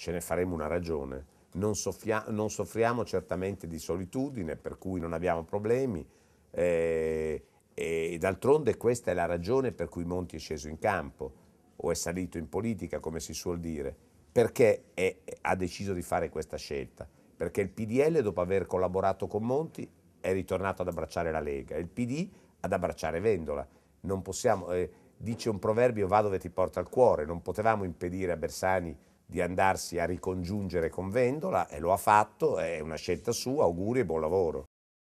ce ne faremo una ragione. Non, soffia- non soffriamo certamente di solitudine, per cui non abbiamo problemi. Eh, e d'altronde questa è la ragione per cui Monti è sceso in campo o è salito in politica, come si suol dire, perché è, ha deciso di fare questa scelta. Perché il PDL, dopo aver collaborato con Monti, è ritornato ad abbracciare la Lega, il PD ad abbracciare Vendola. Possiamo, eh, dice un proverbio, va dove ti porta il cuore, non potevamo impedire a Bersani di andarsi a ricongiungere con Vendola e lo ha fatto, è una scelta sua, auguri e buon lavoro.